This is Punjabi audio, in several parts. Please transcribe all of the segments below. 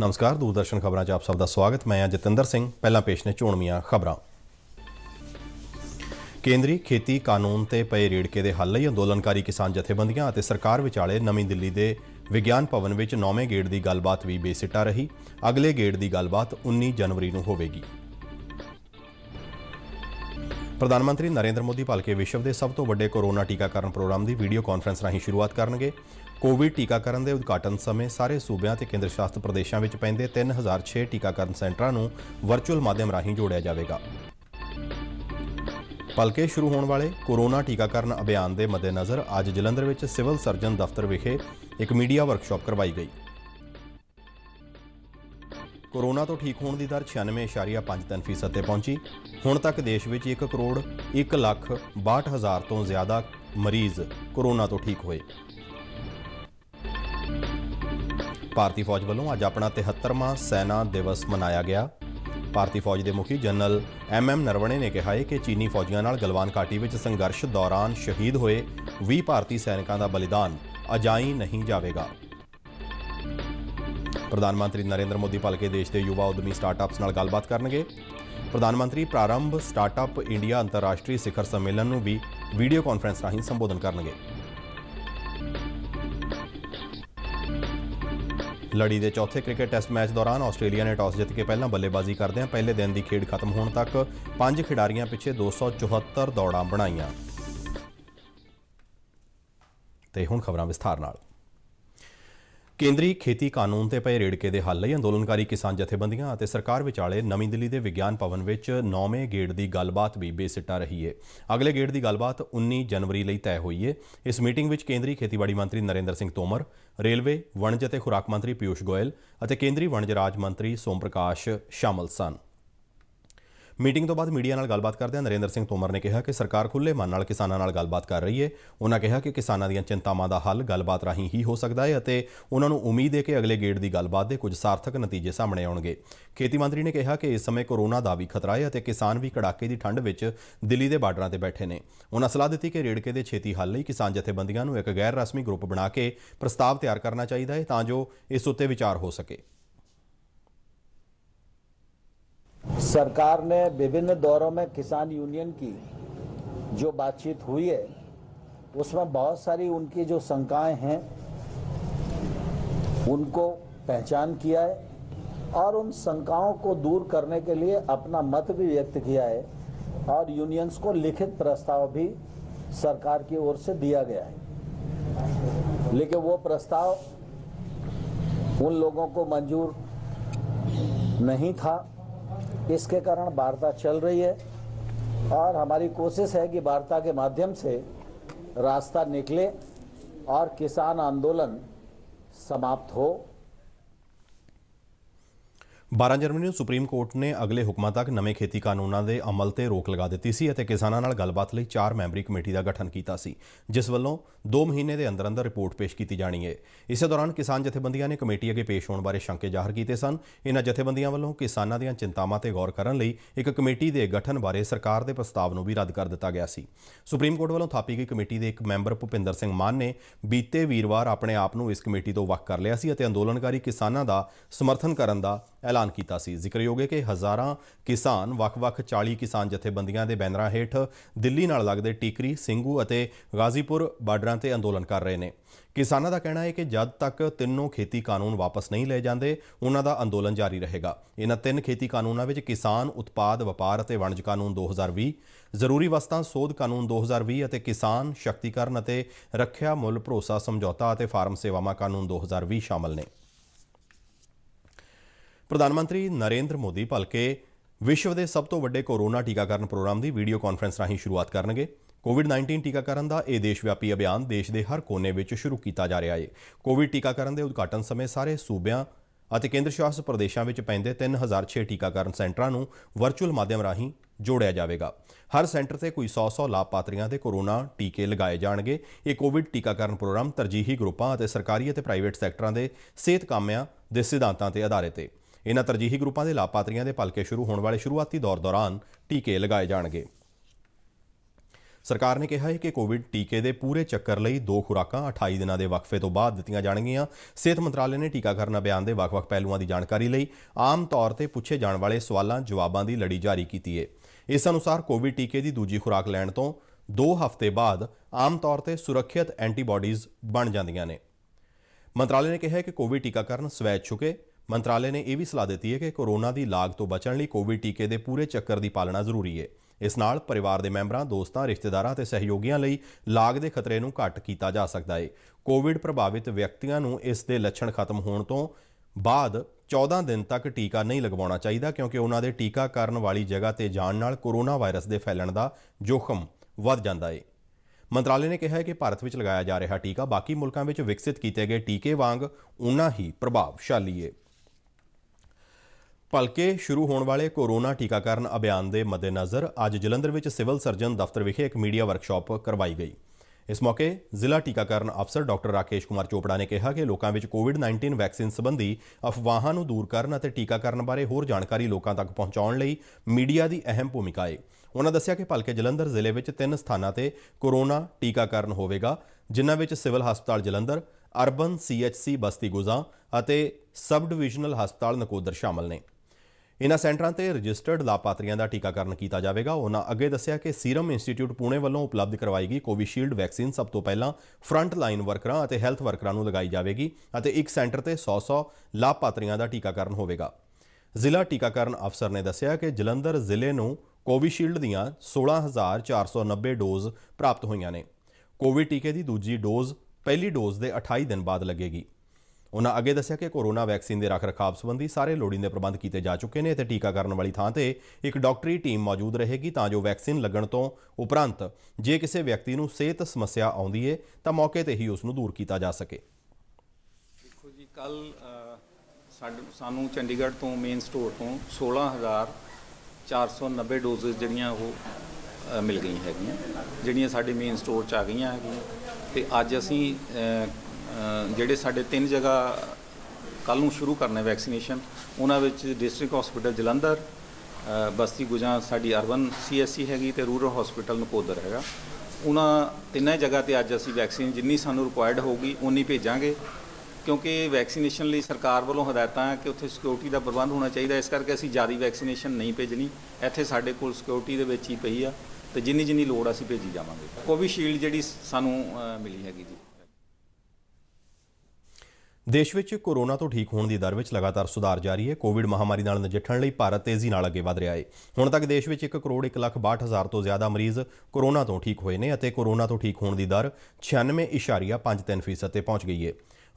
ਨਮਸਕਾਰ ਦੂਰਦਰਸ਼ਨ ਖਬਰਾਂ 'ਚ ਆਪ ਸਭ ਦਾ ਸਵਾਗਤ ਮੈਂ ਹਾਂ ਜਤਿੰਦਰ ਸਿੰਘ ਪਹਿਲਾਂ ਪੇਸ਼ ਨੇ ਝੋਣਮੀਆਂ ਖਬਰਾਂ ਕੇਂਦਰੀ ਖੇਤੀ ਕਾਨੂੰਨ ਤੇ ਪਏ ਰੇੜਕੇ ਦੇ ਹੱਲ ਲਈ ਅੰਦੋਲਨਕਾਰੀ ਕਿਸਾਨ ਜਥੇਬੰਦੀਆਂ ਅਤੇ ਸਰਕਾਰ ਵਿਚਾਲੇ ਨਵੀਂ ਦਿੱਲੀ ਦੇ ਵਿਗਿਆਨ ਭਵਨ ਵਿੱਚ 9ਵੇਂ ਗੇੜ ਦੀ ਗੱਲਬਾਤ ਵੀ ਬੇਸਿੱਟਾ ਰਹੀ ਅਗਲੇ ਗੇੜ ਦੀ ਗੱਲਬਾਤ 19 ਜਨਵਰੀ ਨੂੰ ਹੋਵੇਗੀ ਪ੍ਰਧਾਨ ਮੰਤਰੀ ਨਰਿੰਦਰ ਮੋਦੀ ਭਲਕੇ ਵਿਸ਼ਵ ਦੇ ਸਭ ਤੋਂ ਵੱਡੇ ਕੋਰੋਨਾ ਟੀਕਾਕਰਨ ਪ੍ਰੋਗਰਾਮ ਦੀ ਵੀਡੀਓ ਕਾਨਫਰੰਸ ਰਾਹੀਂ ਸ਼ੁਰੂਆਤ ਕਰਨਗੇ ਕੋਵਿਡ ਟੀਕਾਕਰਨ ਦੇ ਉਦਘਾਟਨ ਸਮੇਂ ਸਾਰੇ ਸੂਬਿਆਂ ਤੇ ਕੇਂਦਰ ਸ਼ਾਸਤ ਪ੍ਰਦੇਸ਼ਾਂ ਵਿੱਚ ਪੈਂਦੇ 3006 ਟੀਕਾਕਰਨ ਸੈਂਟਰਾਂ ਨੂੰ ਵਰਚੁਅਲ ਮਾਧਿਅਮ ਰਾਹੀਂ ਜੋੜਿਆ ਜਾਵੇਗਾ ਭਲਕੇ ਸ਼ੁਰੂ ਹੋਣ ਵਾਲੇ ਕੋਰੋਨਾ ਟੀਕਾਕਰਨ ਅਭਿਆਨ ਦੇ ਮੱਦੇਨਜ਼ਰ ਅੱਜ ਜਲੰਧਰ ਵਿੱਚ ਸਿਵਲ ਸਰਜਨ ਦਫ਼ਤਰ ਵਿਖੇ ਇੱਕ ਮੀਡੀਆ ਵਰਕਸ਼ਾਪ ਕਰਵਾਈ ਗਈ ਕੋਰੋਨਾ ਤੋਂ ਠੀਕ ਹੋਣ ਦੀ ਦਰ 96.53% ਤੇ ਪਹੁੰਚੀ ਹੁਣ ਤੱਕ ਦੇਸ਼ ਵਿੱਚ 1 ਕਰੋੜ 1 ਲੱਖ 62 ਹਜ਼ਾਰ ਤੋਂ ਜ਼ਿਆਦਾ ਮਰੀਜ਼ ਕੋਰੋਨਾ ਤੋਂ ਠੀਕ ਹੋਏ ਭਾਰਤੀ ਫੌਜ ਵੱਲੋਂ ਅੱਜ ਆਪਣਾ 73ਵਾਂ ਸੈਨਾ ਦਿਵਸ ਮਨਾਇਆ ਗਿਆ ਭਾਰਤੀ ਫੌਜ ਦੇ ਮੁਖੀ ਜਨਰਲ ਐਮ ਐਮ ਨਰਵਣੇ ਨੇ ਕਿਹਾ ਹੈ ਕਿ ਚੀਨੀ ਫੌਜੀਆਂ ਨਾਲ ਗਲਵਾਨ ਘਾਟੀ ਵਿੱਚ ਸੰਘਰਸ਼ ਦੌਰਾਨ ਸ਼ਹੀਦ ਹੋਏ 20 ਭਾਰਤੀ ਸੈਨਿਕਾਂ ਦਾ ਬਲੀਦਾਨ ਅਜਾਈ ਨਹੀਂ ਜਾਵੇਗਾ ਪ੍ਰਧਾਨ ਮੰਤਰੀ ਨਰਿੰਦਰ ਮੋਦੀ ਭਲਕੇ ਦੇਸ਼ ਦੇ ਯੁਵਾ ਉਦਮੀ ਸਟਾਰਟਅਪਸ ਨਾਲ ਗੱਲਬਾਤ ਕਰਨਗੇ ਪ੍ਰਧਾਨ ਮੰਤਰੀ ਪ੍ਰਾਰੰਭ ਸਟਾਰਟਅਪ ਇੰਡੀਆ ਅੰਤਰਰਾਸ਼ਟਰੀ ਸਿਖਰ ਸੰਮੇਲਨ ਨੂੰ ਵੀ ਵੀਡੀਓ ਕਾਨਫਰੰਸ ਰਾਹੀਂ ਸੰਬੋਧਨ ਕਰਨਗੇ ਲੜੀ ਦੇ ਚੌਥੇ ਕ੍ਰਿਕਟ ਟੈਸਟ ਮੈਚ ਦੌਰਾਨ ਆਸਟ੍ਰੇਲੀਆ ਨੇ ਟਾਸ ਜਿੱਤ ਕੇ ਪਹਿਲਾਂ ਬੱਲੇਬਾਜ਼ੀ ਕਰਦਿਆਂ ਪਹਿਲੇ ਦਿਨ ਦੀ ਖੇਡ ਖਤਮ ਹੋਣ ਤੱਕ ਪੰਜ ਖਿਡਾਰੀਆਂ ਪਿੱਛੇ 274 ਦੌੜਾਂ ਬਣਾਈਆਂ ਤੇ ਹੁਣ ਖਬਰਾਂ ਵਿਸਥਾਰ ਨਾਲ ਕੇਂਦਰੀ ਖੇਤੀ ਕਾਨੂੰਨ ਤੇ ਪਏ ਰੇੜਕੇ ਦੇ ਹੱਲ ਲਈ ਅੰਦੋਲਨਕਾਰੀ ਕਿਸਾਨ ਜਥੇਬੰਦੀਆਂ ਅਤੇ ਸਰਕਾਰ ਵਿਚਾਲੇ ਨਵੀਂ ਦਿੱਲੀ ਦੇ ਵਿਗਿਆਨ ਭਵਨ ਵਿੱਚ 9ਵੇਂ ਗੇੜ ਦੀ ਗੱਲਬਾਤ ਵੀ ਬੇਸਿੱਟਾ ਰਹੀ ਹੈ ਅਗਲੇ ਗੇੜ ਦੀ ਗੱਲਬਾਤ 19 ਜਨਵਰੀ ਲਈ ਤੈਅ ਹੋਈ ਹੈ ਇਸ ਮੀਟਿੰਗ ਵਿੱਚ ਕੇਂਦਰੀ ਖੇਤੀਬਾੜੀ ਮੰਤਰੀ ਨਰਿੰਦਰ ਸਿੰਘ ਤੋਮਰ ਰੇਲਵੇ ਵਣਜ ਅਤੇ ਖੁਰਾਕ ਮੰਤਰੀ ਪਿਊਸ਼ ਗੋਇਲ ਅਤੇ ਕੇਂਦਰੀ ਵਣਜ ਰਾਜ ਮੰਤਰੀ ਸੋਮ ਪ੍ਰਕਾਸ਼ ਸ਼ਾਮਲ ਸਨ ਮੀਟਿੰਗ ਤੋਂ ਬਾਅਦ ਮੀਡੀਆ ਨਾਲ ਗੱਲਬਾਤ ਕਰਦਿਆਂ ਨਰਿੰਦਰ ਸਿੰਘ ਤੋਮਰ ਨੇ ਕਿਹਾ ਕਿ ਸਰਕਾਰ ਖੁੱਲੇ ਮਨ ਨਾਲ ਕਿਸਾਨਾਂ ਨਾਲ ਗੱਲਬਾਤ ਕਰ ਰਹੀ ਹੈ ਉਹਨਾਂ ਕਿਹਾ ਕਿ ਕਿਸਾਨਾਂ ਦੀਆਂ ਚਿੰਤਾਵਾਂ ਦਾ ਹੱਲ ਗੱਲਬਾਤ ਰਾਹੀਂ ਹੀ ਹੋ ਸਕਦਾ ਹੈ ਅਤੇ ਉਹਨਾਂ ਨੂੰ ਉਮੀਦ ਹੈ ਕਿ ਅਗਲੇ ਗੇੜ ਦੀ ਗੱਲਬਾਤ ਦੇ ਕੁਝ ਸਾਰਥਕ ਨਤੀਜੇ ਸਾਹਮਣੇ ਆਉਣਗੇ ਖੇਤੀ ਮੰਤਰੀ ਨੇ ਕਿਹਾ ਕਿ ਇਸ ਸਮੇਂ ਕੋਰੋਨਾ ਦਾ ਵੀ ਖਤਰਾ ਹੈ ਅਤੇ ਕਿਸਾਨ ਵੀ ਕੜਾਕੇ ਦੀ ਠੰਡ ਵਿੱਚ ਦਿੱਲੀ ਦੇ ਬਾਰਡਰਾਂ ਤੇ ਬੈਠੇ ਨੇ ਉਹਨਾਂ ਸਲਾਹ ਦਿੱਤੀ ਕਿ ਰੇੜਕੇ ਦੇ ਛੇਤੀ ਹੱਲ ਲਈ ਕਿਸਾਨ ਜਥੇਬੰਦੀਆਂ ਨੂੰ ਇੱਕ ਗੈਰ ਰਸਮੀ ਗਰੁੱਪ ਬਣਾ ਕੇ ਪ੍ਰਸਤਾਵ ਤਿਆਰ ਕਰਨਾ ਚਾਹੀਦਾ ਹੈ ਤਾਂ ਜੋ ਇਸ ਉੱਤੇ ਵਿਚਾਰ ਹੋ ਸਕੇ सरकार ने विभिन्न दौरों में किसान यूनियन की जो बातचीत हुई है उसमें बहुत सारी उनकी जो शंकाएं हैं उनको पहचान किया है और उन शंकाओं को दूर करने के लिए अपना मत भी व्यक्त किया है और यूनियंस को लिखित प्रस्ताव भी सरकार की ओर से दिया गया है लेकिन वो प्रस्ताव उन लोगों को मंजूर नहीं था इसके कारण वार्ता चल रही है और हमारी कोशिश है कि वार्ता के माध्यम से रास्ता निकले और किसान आंदोलन समाप्त हो 12 ਜਨਵਰੀ ਨੂੰ ਸੁਪਰੀਮ ਕੋਰਟ ਨੇ ਅਗਲੇ ਹੁਕਮਾਂ ਤੱਕ ਨਵੇਂ ਖੇਤੀ ਕਾਨੂੰਨਾਂ ਦੇ ਅਮਲ ਤੇ ਰੋਕ ਲਗਾ ਦਿੱਤੀ ਸੀ ਅਤੇ ਕਿਸਾਨਾਂ ਨਾਲ ਗੱਲਬਾਤ ਲਈ 4 ਮੈਂਬਰੀ ਕਮੇਟੀ ਦਾ ਗਠਨ ਕੀਤਾ ਸੀ ਜਿਸ ਵੱਲੋਂ 2 ਮਹੀਨੇ ਦੇ ਅੰਦਰ ਅੰਦਰ ਰਿਪੋਰਟ ਪੇਸ਼ ਕੀਤੀ ਜਾਣੀ ਹੈ ਇਸੇ ਦੌਰਾਨ ਕਿਸਾਨ ਜਥੇਬੰਦੀਆਂ ਨੇ ਕਮੇਟੀ ਅੱਗੇ ਪੇਸ਼ ਹੋਣ ਬਾਰੇ ਸ਼ੰਕੇ ਜ਼ਾਹਰ ਕੀਤੇ ਸਨ ਇਹਨਾਂ ਜਥੇਬੰਦੀਆਂ ਵੱਲੋਂ ਕਿਸਾਨਾਂ ਦੀਆਂ ਚਿੰਤਾਵਾਂ ਤੇ ਗੌਰ ਕਰਨ ਲਈ ਇੱਕ ਕਮੇਟੀ ਦੇ ਗਠਨ ਬਾਰੇ ਸਰਕਾਰ ਦੇ ਪ੍ਰਸਤਾਵ ਨੂੰ ਵੀ ਰੱਦ ਕਰ ਦਿੱਤਾ ਗਿਆ ਸੀ ਸੁਪਰੀਮ ਕੋਰਟ ਵੱਲੋਂ ਥਾਪੀ ਗਈ ਕਮੇਟੀ ਦੇ ਇੱਕ ਮੈਂਬਰ ਭੁਪਿੰਦਰ ਸਿੰਘ ਮਾਨ ਨੇ ਬੀਤੇ ਵੀਰਵਾਰ ਆਪਣੇ ਆਪ ਨੂੰ ਇਸ ਕਮੇਟੀ ਤੋਂ ਵੱਖ ਕਰ ਲਿਆ ਸੀ ਅਤੇ ਅੰਦੋਲਨਕਾਰੀ ਕਿਸਾਨਾਂ ਦਾ ਸਮਰਥਨ ਕਰਨ ਦਾ ਐਲਾਨ ਕੀਤਾ ਸੀ ਜ਼ਿਕਰਯੋਗ ਹੈ ਕਿ ਹਜ਼ਾਰਾਂ ਕਿਸਾਨ ਵੱਖ-ਵੱਖ 40 ਕਿਸਾਨ ਜਥੇਬੰਦੀਆਂ ਦੇ ਬੈਨਰਾਂ ਹੇਠ ਦਿੱਲੀ ਨਾਲ ਲੱਗਦੇ ਟਿਕਰੀ ਸਿੰਘੂ ਅਤੇ ਗਾਜ਼ੀਪੁਰ ਬਾਰਡਰਾਂ ਤੇ ਅੰਦੋਲਨ ਕਰ ਰਹੇ ਨੇ ਕਿਸਾਨਾਂ ਦਾ ਕਹਿਣਾ ਹੈ ਕਿ ਜਦ ਤੱਕ ਤਿੰਨੋਂ ਖੇਤੀ ਕਾਨੂੰਨ ਵਾਪਸ ਨਹੀਂ ਲਏ ਜਾਂਦੇ ਉਹਨਾਂ ਦਾ ਅੰਦੋਲਨ ਜਾਰੀ ਰਹੇਗਾ ਇਹਨਾਂ ਤਿੰਨ ਖੇਤੀ ਕਾਨੂੰਨਾਂ ਵਿੱਚ ਕਿਸਾਨ ਉਤਪਾਦ ਵਪਾਰ ਅਤੇ ਵਣਜ ਕਾਨੂੰਨ 2020 ਜ਼ਰੂਰੀ ਵਸਤਾਂ ਸੋਧ ਕਾਨੂੰਨ 2020 ਅਤੇ ਕਿਸਾਨ ਸ਼ਕਤੀਕਰਨ ਅਤੇ ਰੱਖਿਆ ਮੁੱਲ ਭਰੋਸਾ ਸਮਝੌਤਾ ਅਤੇ ਫਾਰਮ ਸੇਵਾਵਾਂ ਕਾਨੂੰਨ 2020 ਸ਼ਾਮਲ ਨੇ ਪ੍ਰਧਾਨ ਮੰਤਰੀ ਨਰਿੰਦਰ ਮੋਦੀ ਭਲਕੇ ਵਿਸ਼ਵ ਦੇ ਸਭ ਤੋਂ ਵੱਡੇ ਕੋਰੋਨਾ ਟੀਕਾਕਰਨ ਪ੍ਰੋਗਰਾਮ ਦੀ ਵੀਡੀਓ ਕਾਨਫਰੰਸ ਰਾਹੀਂ ਸ਼ੁਰੂਆਤ ਕਰਨਗੇ ਕੋਵਿਡ-19 ਟੀਕਾਕਰਨ ਦਾ ਇਹ ਦੇਸ਼ ਵਿਆਪੀ ਅਭਿਆਨ ਦੇਸ਼ ਦੇ ਹਰ ਕੋਨੇ ਵਿੱਚ ਸ਼ੁਰੂ ਕੀਤਾ ਜਾ ਰਿਹਾ ਹੈ ਕੋਵਿਡ ਟੀਕਾਕਰਨ ਦੇ ਉਦਘਾਟਨ ਸਮੇਂ ਸਾਰੇ ਸੂਬਿਆਂ ਅਤੇ ਕੇਂਦਰ ਸ਼ਾਸਿਤ ਪ੍ਰਦੇਸ਼ਾਂ ਵਿੱਚ ਪੈਂਦੇ 3006 ਟੀਕਾਕਰਨ ਸੈਂਟਰਾਂ ਨੂੰ ਵਰਚੁਅਲ ਮਾਧਿਅਮ ਰਾਹੀਂ ਜੋੜਿਆ ਜਾਵੇਗਾ ਹਰ ਸੈਂਟਰ ਤੇ ਕੋਈ 100-100 ਲਾਭਪਾਤਰੀਆਂ ਦੇ ਕੋਰੋਨਾ ਟੀਕੇ ਲਗਾਏ ਜਾਣਗੇ ਇਹ ਕੋਵਿਡ ਟੀਕਾਕਰਨ ਪ੍ਰੋਗਰਾਮ ਤਰਜੀਹੀ ਗਰੁੱਪਾਂ ਅਤੇ ਸਰਕਾਰੀ ਅਤੇ ਪ੍ਰਾਈਵੇਟ ਸੈਕਟਰਾਂ ਦੇ ਸਿਹਤ ਕਾਮਿਆਂ ਦੇ ਸਿਧਾਂਤਾਂ ਤੇ ਆਧਾਰਿਤ ਹੈ ਇਹਨਾਂ ਤਰਜੀਹੀ ਗਰੁੱਪਾਂ ਦੇ ਲਾਭਪਾਤਰੀਆਂ ਦੇ ਭਲਕੇ ਸ਼ੁਰੂ ਹੋਣ ਵਾਲੇ ਸ਼ੁਰੂਆਤੀ ਦੌਰ ਦੌਰਾਨ ਟੀਕੇ ਲਗਾਏ ਜਾਣਗੇ ਸਰਕਾਰ ਨੇ ਕਿਹਾ ਹੈ ਕਿ ਕੋਵਿਡ ਟੀਕੇ ਦੇ ਪੂਰੇ ਚੱਕਰ ਲਈ ਦੋ ਖੁਰਾਕਾਂ 28 ਦਿਨਾਂ ਦੇ ਵਕਫੇ ਤੋਂ ਬਾਅਦ ਦਿੱਤੀਆਂ ਜਾਣਗੀਆਂ ਸਿਹਤ ਮੰਤਰਾਲੇ ਨੇ ਟੀਕਾਕਰਨ ਅਭਿਆਨ ਦੇ ਵੱਖ-ਵੱਖ ਪਹਿਲੂਆਂ ਦੀ ਜਾਣਕਾਰੀ ਲਈ ਆਮ ਤੌਰ ਤੇ ਪੁੱਛੇ ਜਾਣ ਵਾਲੇ ਸਵਾਲਾਂ ਜਵਾਬਾਂ ਦੀ ਲੜੀ ਜਾਰੀ ਕੀਤੀ ਹੈ ਇਸ ਅਨੁਸਾਰ ਕੋਵਿਡ ਟੀਕੇ ਦੀ ਦੂਜੀ ਖੁਰਾਕ ਲੈਣ ਤੋਂ 2 ਹਫ਼ਤੇ ਬਾਅਦ ਆਮ ਤੌਰ ਤੇ ਸੁਰੱਖਿਅਤ ਐਂਟੀਬਾਡੀਜ਼ ਬਣ ਜਾਂਦੀਆਂ ਨੇ ਮੰਤਰਾਲੇ ਨੇ ਕਿਹਾ ਕਿ ਕੋਵਿਡ ਟੀਕਾਕਰਨ ਸਵੈਛੁਕੇ ਮੰਤਰਾਲੇ ਨੇ ਇਹ ਵੀ ਸਲਾਹ ਦਿੱਤੀ ਹੈ ਕਿ ਕੋਰੋਨਾ ਦੀ ਲਾਗ ਤੋਂ ਬਚਣ ਲਈ ਕੋਵਿਡ ਟੀਕੇ ਦੇ ਪੂਰੇ ਚੱਕਰ ਦੀ ਪਾਲਣਾ ਜ਼ਰੂਰੀ ਹੈ ਇਸ ਨਾਲ ਪਰਿਵਾਰ ਦੇ ਮੈਂਬਰਾਂ ਦੋਸਤਾਂ ਰਿਸ਼ਤੇਦਾਰਾਂ ਤੇ ਸਹਿਯੋਗੀਆਂ ਲਈ ਲਾਗ ਦੇ ਖਤਰੇ ਨੂੰ ਘੱਟ ਕੀਤਾ ਜਾ ਸਕਦਾ ਹੈ ਕੋਵਿਡ ਪ੍ਰਭਾਵਿਤ ਵਿਅਕਤੀਆਂ ਨੂੰ ਇਸ ਦੇ ਲੱਛਣ ਖਤਮ ਹੋਣ ਤੋਂ ਬਾਅਦ 14 ਦਿਨ ਤੱਕ ਟੀਕਾ ਨਹੀਂ ਲਗਵਾਉਣਾ ਚਾਹੀਦਾ ਕਿਉਂਕਿ ਉਹਨਾਂ ਦੇ ਟੀਕਾ ਕਰਨ ਵਾਲੀ ਜਗ੍ਹਾ ਤੇ ਜਾਣ ਨਾਲ ਕੋਰੋਨਾ ਵਾਇਰਸ ਦੇ ਫੈਲਣ ਦਾ ਜੋਖਮ ਵੱਧ ਜਾਂਦਾ ਹੈ ਮੰਤਰਾਲੇ ਨੇ ਕਿਹਾ ਹੈ ਕਿ ਭਾਰਤ ਵਿੱਚ ਲਗਾਇਆ ਜਾ ਰਿਹਾ ਟੀਕਾ ਬਾਕੀ ਮੁਲਕਾਂ ਵਿੱਚ ਵਿਕਸਿਤ ਕੀਤੇ ਗਏ ਟੀਕੇ ਵਾਂਗ ਉਨਾ ਹੀ ਪ੍ਰਭਾਵਸ਼ਾਲੀ ਹੈ ਭਲਕੇ ਸ਼ੁਰੂ ਹੋਣ ਵਾਲੇ ਕੋਰੋਨਾ ਟੀਕਾਕਰਨ ਅਭਿਆਨ ਦੇ ਮੱਦੇਨਜ਼ਰ ਅੱਜ ਜਲੰਧਰ ਵਿੱਚ ਸਿਵਲ ਸਰਜਨ ਦਫ਼ਤਰ ਵਿਖੇ ਇੱਕ ਮੀਡੀਆ ਵਰਕਸ਼ਾਪ ਕਰਵਾਈ ਗਈ ਇਸ ਮੌਕੇ ਜ਼ਿਲ੍ਹਾ ਟੀਕਾਕਰਨ ਅਫਸਰ ਡਾਕਟਰ ਰਾਕੇਸ਼ ਕੁਮਾਰ ਚੋਪੜਾ ਨੇ ਕਿਹਾ ਕਿ ਲੋਕਾਂ ਵਿੱਚ ਕੋਵਿਡ-19 ਵੈਕਸੀਨ ਸੰਬੰਧੀ ਅਫਵਾਹਾਂ ਨੂੰ ਦੂਰ ਕਰਨ ਅਤੇ ਟੀਕਾਕਰਨ ਬਾਰੇ ਹੋਰ ਜਾਣਕਾਰੀ ਲੋਕਾਂ ਤੱਕ ਪਹੁੰਚਾਉਣ ਲਈ ਮੀਡੀਆ ਦੀ ਅਹਿਮ ਭੂਮਿਕਾ ਹੈ ਉਹਨਾਂ ਦੱਸਿਆ ਕਿ ਭਲਕੇ ਜਲੰਧਰ ਜ਼ਿਲ੍ਹੇ ਵਿੱਚ ਤਿੰਨ ਸਥਾਨਾਂ ਤੇ ਕੋਰੋਨਾ ਟੀਕਾਕਰਨ ਹੋਵੇਗਾ ਜਿਨ੍ਹਾਂ ਵਿੱਚ ਸਿਵਲ ਹਸਪਤਾਲ ਜਲੰਧਰ ਅਰਬਨ ਸੀਐਚਸੀ ਬਸਤੀ ਗੁਜ਼ਾ ਅਤੇ ਸਬ ਡਿਵੀਜ਼ਨਲ ਹਸਪਤਾਲ ਨਕੋਦਰ ਸ਼ਾਮਲ ਨੇ ਇਹਨਾਂ ਸੈਂਟਰਾਂ ਤੇ ਰਜਿਸਟਰਡ ਲਾਪਾਤਰੀਆਂ ਦਾ ਟੀਕਾਕਰਨ ਕੀਤਾ ਜਾਵੇਗਾ ਉਹਨਾਂ ਅੱਗੇ ਦੱਸਿਆ ਕਿ ਸੀਰਮ ਇੰਸਟੀਚਿਊਟ ਪੂਨੇ ਵੱਲੋਂ ਉਪਲਬਧ ਕਰਵਾਈ ਗਈ ਕੋਵਿਸ਼ੀਲਡ ਵੈਕਸੀਨ ਸਭ ਤੋਂ ਪਹਿਲਾਂ ਫਰੰਟ ਲਾਈਨ ਵਰਕਰਾਂ ਅਤੇ ਹੈਲਥ ਵਰਕਰਾਂ ਨੂੰ ਲਗਾਈ ਜਾਵੇਗੀ ਅਤੇ ਇੱਕ ਸੈਂਟਰ ਤੇ 100-100 ਲਾਪਾਤਰੀਆਂ ਦਾ ਟੀਕਾਕਰਨ ਹੋਵੇਗਾ ਜ਼ਿਲ੍ਹਾ ਟੀਕਾਕਰਨ ਅਫਸਰ ਨੇ ਦੱਸਿਆ ਕਿ ਜਲੰਧਰ ਜ਼ਿਲ੍ਹੇ ਨੂੰ ਕੋਵਿਸ਼ੀਲਡ ਦੀਆਂ 16490 ਡੋਜ਼ ਪ੍ਰਾਪਤ ਹੋਈਆਂ ਨੇ ਕੋਵਿਡ ਟੀਕੇ ਦੀ ਦੂਜੀ ਡੋਜ਼ ਪਹਿਲੀ ਡੋਜ਼ ਦੇ 28 ਦਿਨ ਬਾਅਦ ਲੱਗੇਗੀ ਉਹਨਾਂ ਅੱਗੇ ਦੱਸਿਆ ਕਿ ਕੋਰੋਨਾ ਵੈਕਸੀਨ ਦੇ ਰੱਖ-ਰਖਾਵ ਸੰਬੰਧੀ ਸਾਰੇ ਲੋੜੀਂਦੇ ਪ੍ਰਬੰਧ ਕੀਤੇ ਜਾ ਚੁੱਕੇ ਨੇ ਤੇ ਟੀਕਾਕਰਨ ਵਾਲੀ ਥਾਂ ਤੇ ਇੱਕ ਡਾਕਟਰੀ ਟੀਮ ਮੌਜੂਦ ਰਹੇਗੀ ਤਾਂ ਜੋ ਵੈਕਸੀਨ ਲੱਗਣ ਤੋਂ ਉਪਰੰਤ ਜੇ ਕਿਸੇ ਵਿਅਕਤੀ ਨੂੰ ਸਿਹਤ ਸਮੱਸਿਆ ਆਉਂਦੀ ਏ ਤਾਂ ਮੌਕੇ ਤੇ ਹੀ ਉਸ ਨੂੰ ਦੂਰ ਕੀਤਾ ਜਾ ਸਕੇ ਦੇਖੋ ਜੀ ਕੱਲ ਸਾਨੂੰ ਚੰਡੀਗੜ੍ਹ ਤੋਂ ਮੇਨ ਸਟੋਰ ਤੋਂ 16490 ਡੋਜ਼ਸ ਜਿਹੜੀਆਂ ਉਹ ਮਿਲ ਗਈਆਂ ਹੈਗੀਆਂ ਜਿਹੜੀਆਂ ਸਾਡੇ ਮੇਨ ਸਟੋਰ 'ਚ ਆ ਗਈਆਂ ਹੈਗੀਆਂ ਤੇ ਅੱਜ ਅਸੀਂ ਜਿਹੜੇ ਸਾਡੇ ਤਿੰਨ ਜਗ੍ਹਾ ਕੱਲ ਨੂੰ ਸ਼ੁਰੂ ਕਰਨਾ ਵੈਕਸੀਨੇਸ਼ਨ ਉਹਨਾਂ ਵਿੱਚ ਡਿਸਟ੍ਰਿਕਟ ਹਸਪੀਟਲ ਜਲੰਧਰ ਬਸਤੀ ਗੁਜਾਂ ਸਾਡੀ ਅਰਬਨ ਸੀਐਸਸੀ ਹੈਗੀ ਤੇ ਰੂਰਲ ਹਸਪੀਟਲ ਨਕੋਦਰ ਹੈਗਾ ਉਹਨਾਂ ਤਿੰਨਾਂ ਜਗ੍ਹਾ ਤੇ ਅੱਜ ਅਸੀਂ ਵੈਕਸੀਨ ਜਿੰਨੀ ਸਾਨੂੰ ਰਿਕੁਆਇਰਡ ਹੋਊਗੀ ਉਨੀ ਭੇਜਾਂਗੇ ਕਿਉਂਕਿ ਵੈਕਸੀਨੇਸ਼ਨ ਲਈ ਸਰਕਾਰ ਵੱਲੋਂ ਹਦਾਇਤਾਂ ਕਿ ਉੱਥੇ ਸਿਕਿਉਰਿਟੀ ਦਾ ਪ੍ਰਬੰਧ ਹੋਣਾ ਚਾਹੀਦਾ ਇਸ ਕਰਕੇ ਅਸੀਂ ਜਾਰੀ ਵੈਕਸੀਨੇਸ਼ਨ ਨਹੀਂ ਭੇਜਣੀ ਇੱਥੇ ਸਾਡੇ ਕੋਲ ਸਿਕਿਉਰਿਟੀ ਦੇ ਵਿੱਚ ਹੀ ਪਈ ਆ ਤੇ ਜਿੰਨੀ ਜਿੰਨੀ ਲੋੜ ਅਸੀਂ ਭੇਜੀ ਜਾਵਾਂਗੇ ਕੋਵਿਸ਼ੀਲਡ ਜਿਹੜੀ ਸਾਨੂੰ ਮਿਲੀ ਹੈਗੀ ਜੀ ਦੇਸ਼ ਵਿੱਚ ਕੋਰੋਨਾ ਤੋਂ ਠੀਕ ਹੋਣ ਦੀ ਦਰ ਵਿੱਚ ਲਗਾਤਾਰ ਸੁਧਾਰ ਜਾਰੀ ਹੈ ਕੋਵਿਡ ਮਹਾਮਾਰੀ ਨਾਲ ਨਜਿੱਠਣ ਲਈ ਭਾਰਤ ਤੇਜ਼ੀ ਨਾਲ ਅੱਗੇ ਵਧ ਰਿਹਾ ਹੈ ਹੁਣ ਤੱਕ ਦੇਸ਼ ਵਿੱਚ 1 ਕਰੋੜ 1 ਲੱਖ 62 ਹਜ਼ਾਰ ਤੋਂ ਜ਼ਿਆਦਾ ਮਰੀਜ਼ ਕੋਰੋਨਾ ਤੋਂ ਠੀਕ ਹੋਏ ਨੇ ਅਤੇ ਕੋਰੋਨਾ ਤੋਂ ਠੀਕ ਹੋਣ ਦੀ ਦਰ 96.53% ਤੇ ਪਹੁੰਚ ਗਈ ਹੈ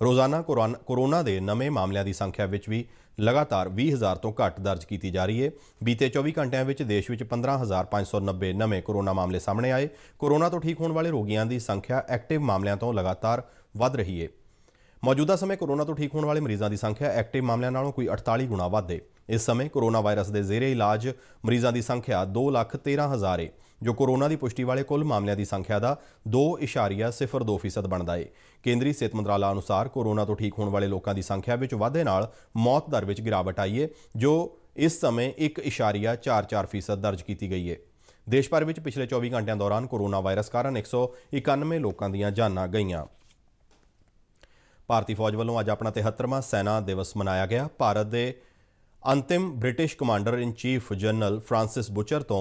ਰੋਜ਼ਾਨਾ ਕੋਰੋਨਾ ਦੇ ਨਵੇਂ ਮਾਮਲਿਆਂ ਦੀ ਸੰਖਿਆ ਵਿੱਚ ਵੀ ਲਗਾਤਾਰ 20000 ਤੋਂ ਘੱਟ ਦਰਜ ਕੀਤੀ ਜਾ ਰਹੀ ਹੈ ਬੀਤੇ 24 ਘੰਟਿਆਂ ਵਿੱਚ ਦੇਸ਼ ਵਿੱਚ 15590 ਨਵੇਂ ਕੋਰੋਨਾ ਮਾਮਲੇ ਸਾਹਮਣੇ ਆਏ ਕੋਰੋਨਾ ਤੋਂ ਠੀਕ ਹੋਣ ਵਾਲੇ ਰੋਗੀਆਂ ਦੀ ਸੰਖਿਆ ਐਕਟਿਵ ਮਾਮਲਿਆਂ ਤੋਂ ਲਗਾਤਾਰ ਵੱਧ ਰਹੀ ਹੈ ਮੌਜੂਦਾ ਸਮੇਂ ਕੋਰੋਨਾ ਤੋਂ ਠੀਕ ਹੋਣ ਵਾਲੇ ਮਰੀਜ਼ਾਂ ਦੀ ਸੰਖਿਆ ਐਕਟਿਵ ਮਾਮਲਿਆਂ ਨਾਲੋਂ ਕੋਈ 48 ਗੁਣਾ ਵੱਧ ਹੈ ਇਸ ਸਮੇਂ ਕੋਰੋਨਾ ਵਾਇਰਸ ਦੇ ਜ਼ੇਰੇ ਇਲਾਜ ਮਰੀਜ਼ਾਂ ਦੀ ਸੰਖਿਆ 2,13,000 ਹੈ ਜੋ ਕੋਰੋਨਾ ਦੀ ਪੁਸ਼ਟੀ ਵਾਲੇ ਕੁੱਲ ਮਾਮਲਿਆਂ ਦੀ ਸੰਖਿਆ ਦਾ 2.02% ਬਣਦਾ ਹੈ ਕੇਂਦਰੀ ਸਿਹਤ ਮੰਤਰਾਲਾ ਅਨੁਸਾਰ ਕੋਰੋਨਾ ਤੋਂ ਠੀਕ ਹੋਣ ਵਾਲੇ ਲੋਕਾਂ ਦੀ ਸੰਖਿਆ ਵਿੱਚ ਵਾਧੇ ਨਾਲ ਮੌਤ ਦਰ ਵਿੱਚ ਗਿਰਾਵਟ ਆਈ ਹੈ ਜੋ ਇਸ ਸਮੇਂ 1.44% ਦਰਜ ਕੀਤੀ ਗਈ ਹੈ ਦੇਸ਼ ਭਰ ਵਿੱਚ ਪਿਛਲੇ 24 ਘੰਟਿਆਂ ਦੌਰਾਨ ਕੋਰੋਨਾ ਵਾਇਰਸ ਕਾਰਨ 191 ਲੋਕਾਂ ਦੀਆਂ ਜਾਨਾਂ ਗਈਆਂ ਭਾਰਤੀ ਫੌਜ ਵੱਲੋਂ ਅੱਜ ਆਪਣਾ 73ਵਾਂ ਸੈਨਾ ਦਿਵਸ ਮਨਾਇਆ ਗਿਆ ਭਾਰਤ ਦੇ ਅੰਤਿਮ British commander in chief general Francis Butcher ਤੋਂ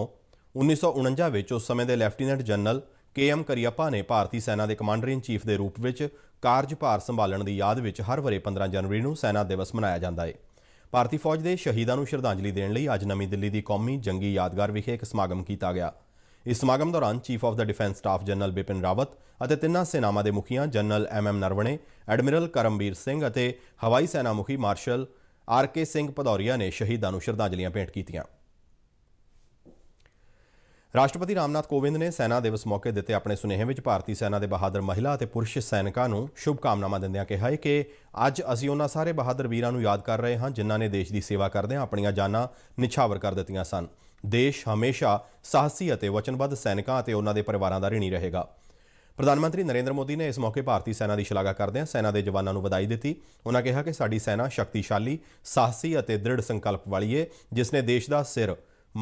1949 ਵਿੱਚ ਉਸ ਸਮੇਂ ਦੇ ਲੈਫਟੀਨੈਂਟ ਜਨਰਲ ਕੇ ਐਮ ਨੇ ਭਾਰਤੀ ਸੈਨਾ ਦੇ ਕਮਾਂਡਰ ਇਨ ਚੀਫ ਦੇ ਰੂਪ ਵਿੱਚ ਕਾਰਜਭਾਰ ਸੰਭਾਲਣ ਦੀ ਯਾਦ ਵਿੱਚ ਹਰ ਵਰੇ 15 ਜਨਵਰੀ ਨੂੰ ਸੈਨਾ ਦਿਵਸ ਮਨਾਇਆ ਜਾਂਦਾ ਹੈ ਭਾਰਤੀ ਫੌਜ ਦੇ ਸ਼ਹੀਦਾਂ ਨੂੰ ਸ਼ਰਧਾਂਜਲੀ ਦੇਣ ਲਈ ਅੱਜ ਨਵੀਂ ਦਿੱਲੀ ਦੀ ਕੌਮੀ ਜੰਗੀ ਯਾਦਗਾਰ ਵਿਖੇ ਇੱਕ ਸਮਾਗਮ ਕੀਤਾ ਗਿਆ ਇਸ ਸਮਾਗਮ ਦੌਰਾਨ ਚੀਫ ਆਫ ਦਾ defence staff general Bipin Rawat ਅਤੇ ਤਿੰਨਾਂ ਸੈਨਾਵਾਂ ਦੇ ਮੁਖੀਆਂ general M M Naravane admiral Karambir Singh ਅਤੇ ਹਵਾਈ ਸੈਨਾ ਮੁਖੀ marshal R K Singh Bhadauria ਨੇ ਸ਼ਹੀਦਾਂ ਨੂੰ ਸ਼ਰਧਾਂਜਲੀਆਂ ਭੇਂਟ ਕੀਤੀਆਂ ਰਾਸ਼ਟਰਪਤੀ ਰਾਮਨਾਥ ਕੋਵਿੰਦ ਨੇ ਸੈਨਾ ਦਿਵਸ ਮੌਕੇ ਦਿੱਤੇ ਆਪਣੇ ਸੁਨੇਹੇ ਵਿੱਚ ਭਾਰਤੀ ਸੈਨਾ ਦੇ ਬਹਾਦਰ ਮਹਿਲਾ ਅਤੇ ਪੁਰਸ਼ ਸੈਨਿਕਾਂ ਨੂੰ ਸ਼ੁਭ ਕਾਮਨਾਵਾਂ ਦਿੰਦਿਆਂ ਕਿਹਾ ਹੈ ਕਿ ਅੱਜ ਅਸੀਂ ਉਹਨਾਂ ਸਾਰੇ ਬਹਾਦਰ ਵੀਰਾਂ ਨੂੰ ਯਾਦ ਕਰ ਰਹੇ ਹਾਂ ਜਿਨ੍ਹਾਂ ਨੇ ਦੇਸ਼ ਦੀ ਸੇਵਾ ਕਰਦਿਆਂ ਆਪਣੀਆਂ ਜਾਨਾਂ ਨਿਛਾਵਰ ਕਰ ਦਿੱਤੀਆਂ ਸਨ ਦੇਸ਼ ਹਮੇਸ਼ਾ ਸਾਹਸੀ ਅਤੇ ਵਚਨਬੱਧ ਸੈਨਿਕਾਂ ਅਤੇ ਉਹਨਾਂ ਦੇ ਪਰਿਵਾਰਾਂ ਦਾ ਰਿਣੀ ਰਹੇਗਾ ਪ੍ਰਧਾਨ ਮੰਤਰੀ ਨਰਿੰਦਰ ਮੋਦੀ ਨੇ ਇਸ ਮੌਕੇ ਭਾਰਤੀ ਸੈਨਾ ਦੀ ਸ਼ਲਾਘਾ ਕਰਦਿਆਂ ਸੈਨਾ ਦੇ ਜਵਾਨਾਂ ਨੂੰ ਵਧਾਈ ਦਿੱਤੀ ਉਹਨਾਂ ਕਿਹਾ ਕਿ ਸਾਡੀ ਸੈਨਾ ਸ਼ਕਤੀਸ਼ਾਲੀ ਸਾਹਸੀ ਅਤੇ ਦ੍ਰਿੜ ਸੰਕਲਪ ਵਾਲੀ ਹੈ ਜਿਸ ਨੇ ਦੇਸ਼ ਦਾ ਸਿਰ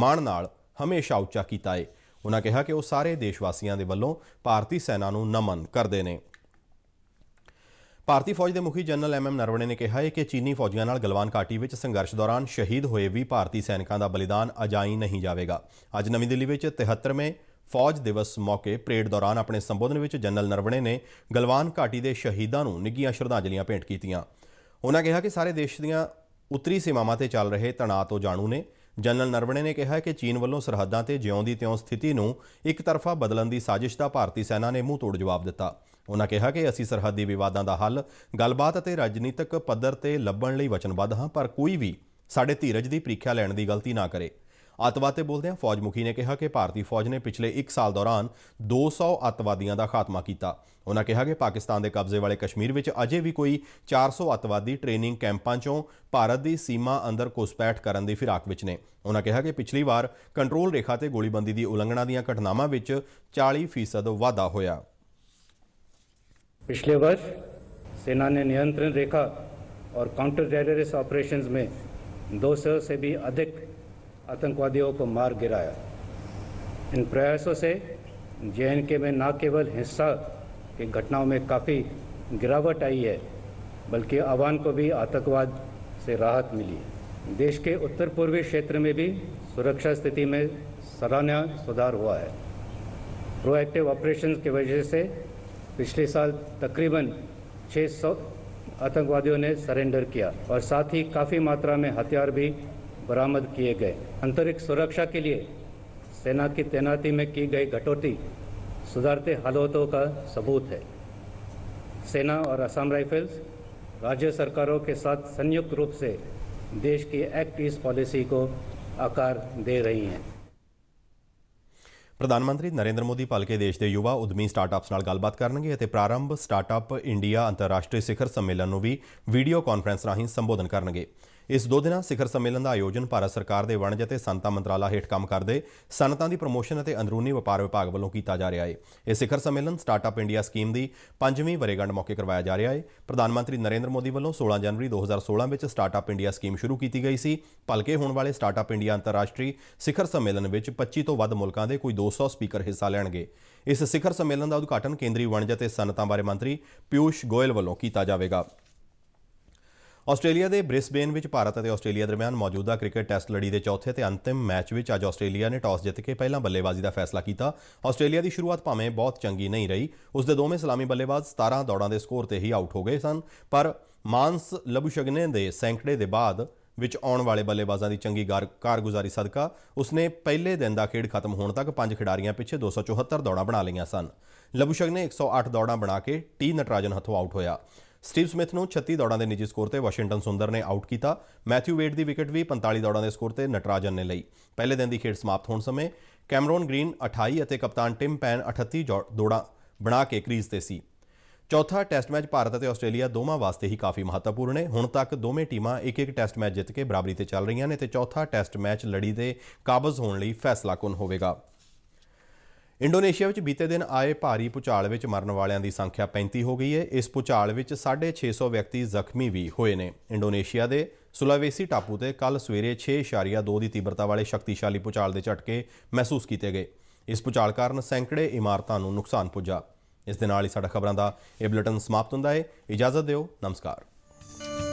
ਮਾਣ ਨਾਲ ਹਮੇਸ਼ਾ ਉੱਚਾ ਕੀਤਾ ਹੈ ਉਹਨਾਂ ਕਿਹਾ ਕਿ ਉਹ ਸਾਰੇ ਦੇਸ਼ ਵਾਸੀਆਂ ਦੇ ਵੱਲੋਂ ਭਾਰਤੀ ਸੈਨਾ ਨੂੰ ਨਮਨ ਕਰਦੇ ਨੇ ਭਾਰਤੀ ਫੌਜ ਦੇ ਮੁਖੀ ਜਨਰਲ ਐਮ ਐਮ ਨਰਵਣੇ ਨੇ ਕਿਹਾ ਹੈ ਕਿ ਚੀਨੀ ਫੌਜੀਆਂ ਨਾਲ ਗਲਵਾਨ ਘਾਟੀ ਵਿੱਚ ਸੰਘਰਸ਼ ਦੌਰਾਨ ਸ਼ਹੀਦ ਹੋਏ ਵੀ ਭਾਰਤੀ ਸੈਨਿਕਾਂ ਦਾ ਬਲੀਦਾਨ ਅਜਾਈ ਨਹੀਂ ਜਾਵੇਗਾ ਅੱਜ ਨਵੀਂ ਦਿੱਲੀ ਵਿੱਚ 73ਵੇਂ ਫੌਜ ਦਿਵਸ ਮੌਕੇ ਪਰੇਡ ਦੌਰਾਨ ਆਪਣੇ ਸੰਬੋਧਨ ਵਿੱਚ ਜਨਰਲ ਨਰਵਣੇ ਨੇ ਗਲਵਾਨ ਘਾਟੀ ਦੇ ਸ਼ਹੀਦਾਂ ਨੂੰ ਨਿੱਘੀਆਂ ਸ਼ਰਧਾਂਜਲੀਆਂ ਭੇਂਟ ਕੀਤੀਆਂ ਉਹਨਾਂ ਕਿਹਾ ਕਿ ਸਾਰੇ ਦੇਸ਼ ਦੀਆਂ ਉੱਤਰੀ ਸੀਮਾਵਾਂ ਤੇ ਚੱਲ ਰਹੇ ਤਣਾਅ ਤੋਂ ਜਾਣੂ ਨੇ ਜਨਰਲ ਨਰਵਣੇ ਨੇ ਕਿਹਾ ਕਿ ਚੀਨ ਵੱਲੋਂ ਸਰਹੱਦਾਂ ਤੇ ਜਿਉਂਦੀ ਤਿਉਂ ਸਥਿਤੀ ਨੂੰ ਇੱਕ ਤਰਫਾ ਬਦਲਣ ਦੀ ਸਾਜ਼ਿਸ਼ ਦਾ ਭਾਰਤੀ ਸੈਨਾ ਨੇ ਮੂੰਹ ਤੋੜ ਜਵਾਬ ਦਿੱਤਾ ਉਹਨਾਂ ਕਿਹਾ ਕਿ ਅਸੀਂ ਸਰਹੱਦੀ ਵਿਵਾਦਾਂ ਦਾ ਹੱਲ ਗੱਲਬਾਤ ਅਤੇ ਰਾਜਨੀਤਿਕ ਪੱਧਰ ਤੇ ਲੱਭਣ ਲਈ ਵਚਨਬੱਧ ਹਾਂ ਪਰ ਕੋਈ ਵੀ ਸਾਡੇ ਧੀਰਜ ਦੀ ਪ੍ਰੀਖਿਆ ਲੈਣ ਦੀ ਗਲਤੀ ਨਾ ਕਰੇ ਅੱਤਵਾਦ ਤੇ ਆ ਫੌਜ ਮੁਖੀ ਨੇ ਕਿਹਾ ਕਿ ਭਾਰਤੀ ਫੌਜ ਨੇ ਪਿਛਲੇ 1 ਸਾਲ ਦੌਰਾਨ 200 ਅਤਵਾਦੀਆਂ ਦਾ ਖਾਤਮਾ ਕੀਤਾ ਉਹਨਾਂ ਕਿਹਾ ਕਿ ਪਾਕਿਸਤਾਨ ਦੇ ਕਬਜ਼ੇ ਵਾਲੇ ਕਸ਼ਮੀਰ ਵਿੱਚ ਅਜੇ ਵੀ ਕੋਈ 400 ਅਤਵਾਦੀ ਟ੍ਰੇਨਿੰਗ ਕੈਂਪਾਂ 'ਚੋਂ ਭਾਰਤ ਦੀ ਸੀਮਾ ਅੰਦਰ ਕੋਸਪੈਟ ਕਰਨ ਦੀ ਫਿਰਾਕ ਵਿੱਚ ਨੇ ਉਹਨਾਂ ਕਿਹਾ ਕਿ ਪਿਛਲੀ ਵਾਰ ਕੰਟਰੋਲ ਰੇਖਾ ਤੇ ਗੋਲੀਬੰਦੀ ਦੀ ਉਲੰਘਣਾ ਦੀਆਂ ਘਟਨਾਵਾਂ ਵਿੱਚ 40% ਵਾਧਾ ਹੋਇਆ पिछले वर्ष सेना ने नियंत्रण रेखा और काउंटर टेररिस्ट ऑपरेशन में 200 से भी अधिक आतंकवादियों को मार गिराया इन प्रयासों से जे में न केवल हिंसा की घटनाओं में काफ़ी गिरावट आई है बल्कि आवाम को भी आतंकवाद से राहत मिली है देश के उत्तर पूर्वी क्षेत्र में भी सुरक्षा स्थिति में सराहनीय सुधार हुआ है प्रोएक्टिव ऑपरेशन की वजह से पिछले साल तकरीबन 600 आतंकवादियों ने सरेंडर किया और साथ ही काफ़ी मात्रा में हथियार भी बरामद किए गए आंतरिक सुरक्षा के लिए सेना की तैनाती में की गई कटौती सुधारते हालातों का सबूत है सेना और असम राइफल्स राज्य सरकारों के साथ संयुक्त रूप से देश की एक्ट ईस्ट पॉलिसी को आकार दे रही हैं ਪ੍ਰਧਾਨ ਮੰਤਰੀ ਨਰਿੰਦਰ ਮੋਦੀ ਭਲਕੇ ਦੇਸ਼ ਦੇ ਯੁਵਾ ਉਦਮੀ ਸਟਾਰਟਅਪਸ ਨਾਲ ਗੱਲਬਾਤ ਕਰਨਗੇ ਅਤੇ ਪ੍ਰਾਰੰਭ ਸਟਾਰਟਅਪ ਇੰਡੀਆ ਅੰਤਰਰਾਸ਼ਟਰੀ ਸਿਖਰ ਸੰਮੇਲਨ ਨੂੰ ਵੀ ਵੀਡੀਓ ਕਾਨਫਰੰਸ ਰਾਹੀਂ ਸੰਬੋਧਨ ਕਰਨਗੇ ਇਸ ਦੋ ਦਿਨਾਂ ਸਿਖਰ ਸੰਮੇਲਨ ਦਾ ਆਯੋਜਨ ਭਾਰਤ ਸਰਕਾਰ ਦੇ ਵਣਜ ਅਤੇ ਸੰਤਾ ਮੰਤਰਾਲਾ ਹੇਠ ਕੰਮ ਕਰਦੇ ਸਨਤਾਂ ਦੀ ਪ੍ਰੋਮੋਸ਼ਨ ਅਤੇ ਅੰਦਰੂਨੀ ਵਪਾਰ ਵਿਭਾਗ ਵੱਲੋਂ ਕੀਤਾ ਜਾ ਰਿਹਾ ਹੈ ਇਹ ਸਿਖਰ ਸੰਮੇਲਨ ਸਟਾਰਟਅਪ ਇੰਡੀਆ ਸਕੀਮ ਦੀ 5ਵੀਂ ਵਰੇਗੰਢ ਮੌਕੇ ਕਰਵਾਇਆ ਜਾ ਰਿਹਾ ਹੈ ਪ੍ਰਧਾਨ ਮੰਤਰੀ ਨਰਿੰਦਰ ਮੋਦੀ ਵੱਲੋਂ 16 ਜਨਵਰੀ 2016 ਵਿੱਚ ਸਟਾਰਟਅਪ ਇੰਡੀਆ ਸਕੀਮ ਸ਼ੁਰੂ ਕੀਤੀ ਗਈ ਸੀ ਭਲਕੇ ਹੋਣ ਵਾਲੇ ਸਟਾਰਟਅਪ ਇੰਡੀਆ ਅੰਤਰਰਾਸ਼ਟਰੀ ਸਿਖਰ ਸੰਮੇਲਨ ਵਿੱਚ 25 ਤੋਂ ਵੱਧ ਮੁਲਕਾਂ ਦੇ ਕੋਈ 200 ਸਪੀਕਰ ਹਿੱਸਾ ਲੈਣਗੇ ਇਸ ਸਿਖਰ ਸੰਮੇਲਨ ਦਾ ਉਦਘਾਟਨ ਕੇਂਦਰੀ ਵਣਜ ਅਤੇ ਸਨਤਾਂ ਬਾਰੇ ਮੰਤਰੀ ਪਿਊਸ਼ ਗੋਇਲ ਵੱਲੋਂ ਕੀਤਾ ਜਾਵੇਗਾ ਆਸਟ੍ਰੇਲੀਆ ਦੇ ਬ੍ਰਿਸਬੇਨ ਵਿੱਚ ਭਾਰਤ ਅਤੇ ਆਸਟ੍ਰੇਲੀਆ ਦਰਮਿਆਨ ਮੌਜੂਦਾ ਕ੍ਰਿਕਟ ਟੈਸਟ ਲੜੀ ਦੇ ਚੌਥੇ ਤੇ ਅੰਤਿਮ ਮੈਚ ਵਿੱਚ ਅੱਜ ਆਸਟ੍ਰੇਲੀਆ ਨੇ ਟਾਸ ਜਿੱਤ ਕੇ ਪਹਿਲਾਂ ਬੱਲੇਬਾਜ਼ੀ ਦਾ ਫੈਸਲਾ ਕੀਤਾ ਆਸਟ੍ਰੇਲੀਆ ਦੀ ਸ਼ੁਰੂਆਤ ਭਾਵੇਂ ਬਹੁਤ ਚੰਗੀ ਨਹੀਂ ਰਹੀ ਉਸ ਦੇ ਦੋਵੇਂ ਸਲਾਮੀ ਬੱਲੇਬਾਜ਼ 17 ਦੌੜਾਂ ਦੇ ਸਕੋਰ ਤੇ ਹੀ ਆਊਟ ਹੋ ਗਏ ਸਨ ਪਰ ਮਾਨਸ ਲਬੂਸ਼ਗਨੇ ਦੇ ਸੈਂਕੜੇ ਦੇ ਬਾਅਦ ਵਿੱਚ ਆਉਣ ਵਾਲੇ ਬੱਲੇਬਾਜ਼ਾਂ ਦੀ ਚੰਗੀ ਕਾਰਗੁਜ਼ਾਰੀ ਸਦਕਾ ਉਸਨੇ ਪਹਿਲੇ ਦਿਨ ਦਾ ਖੇਡ ਖਤਮ ਹੋਣ ਤੱਕ ਪੰਜ ਖਿਡਾਰੀਆਂ ਪਿੱਛੇ 274 ਦੌੜਾਂ ਬਣਾ ਲਈਆਂ ਸਨ ਲਬੂਸ਼ਗ ਨੇ 108 ਦੌੜਾਂ ਬਣਾ ਕੇ ਟੀ ਨਟਰਾਜਨ ਹੱਥੋਂ ਆਊਟ ਹੋਇਆ ਸਟੀਵ ਸਮਿਥ ਨੂੰ 36 ਦੌੜਾਂ ਦੇ ਨਿੱਜੀ ਸਕੋਰ ਤੇ ਵਾਸ਼ਿੰਗਟਨ ਸੁੰਦਰ ਨੇ ਆਊਟ ਕੀਤਾ ਮੈਥਿਊ ਵੇਡ ਦੀ ਵਿਕਟ ਵੀ 45 ਦੌੜਾਂ ਦੇ ਸਕੋਰ ਤੇ ਨਟਰਾਜਨ ਨੇ ਲਈ ਪਹਿਲੇ ਦਿਨ ਦੀ ਖੇਡ ਸਮਾਪਤ ਹੋਣ ਸਮੇਂ ਕੈਮਰੋਨ ਗ੍ਰੀਨ 28 ਅਤੇ ਕਪਤਾਨ ਟਿਮ ਪੈਨ 38 ਦੌੜਾਂ ਬਣਾ ਕੇ ਕ੍ਰੀਜ਼ ਤੇ ਸੀ ਚੌਥਾ ਟੈਸਟ ਮੈਚ ਭਾਰਤ ਅਤੇ ਆਸਟ੍ਰੇਲੀਆ ਦੋਵਾਂ ਵਾਸਤੇ ਹੀ ਕਾਫੀ ਮਹੱਤਵਪੂਰਨ ਹੈ ਹੁਣ ਤੱਕ ਦੋਵੇਂ ਟੀਮਾਂ ਇੱਕ-ਇੱਕ ਟੈਸਟ ਮੈਚ ਜਿੱਤ ਕੇ ਬਰਾਬਰੀ ਤੇ ਚੱਲ ਰਹੀਆਂ ਨੇ ਤੇ ਚੌਥਾ ਟੈਸਟ ਮੈਚ ਲੜੀ ਦੇ ਕਾਬਜ਼ ਹੋਣ ਲਈ ਫੈਸਲਾ ਕੌਣ ਹੋਵੇਗਾ ਇੰਡੋਨੇਸ਼ੀਆ ਵਿੱਚ ਬੀਤੇ ਦਿਨ ਆਏ ਭਾਰੀ ਪੁਚਾਲ ਵਿੱਚ ਮਰਨ ਵਾਲਿਆਂ ਦੀ ਸੰਖਿਆ 35 ਹੋ ਗਈ ਹੈ ਇਸ ਪੁਚਾਲ ਵਿੱਚ 650 ਵਿਅਕਤੀ ਜ਼ਖਮੀ ਵੀ ਹੋਏ ਨੇ ਇੰਡੋਨੇਸ਼ੀਆ ਦੇ ਸੁਲਾਵੇਸੀ ਟਾਪੂ ਤੇ ਕੱਲ ਸਵੇਰੇ 6.2 ਦੀ ਤੀਬਰਤਾ ਵਾਲੇ ਸ਼ਕਤੀਸ਼ਾਲੀ ਪੁਚਾਲ ਦੇ ਝਟਕੇ ਮਹਿਸੂਸ ਕੀਤੇ ਗਏ ਇਸ ਪੁਚਾਲ ਕਾਰਨ ਸੈਂਕੜੇ ਇਮਾਰਤਾਂ ਨੂੰ ਨੁਕਸਾਨ ਪੁੱਜਾ ਇਸ ਦੇ ਨਾਲ ਹੀ ਸਾਡਾ ਖਬਰਾਂ ਦਾ ਇਹ ਬੁਲੇਟਿਨ ਸਮਾਪਤ ਹੁੰਦਾ ਹੈ ਇਜਾਜ਼ਤ ਦਿਓ ਨਮਸਕਾਰ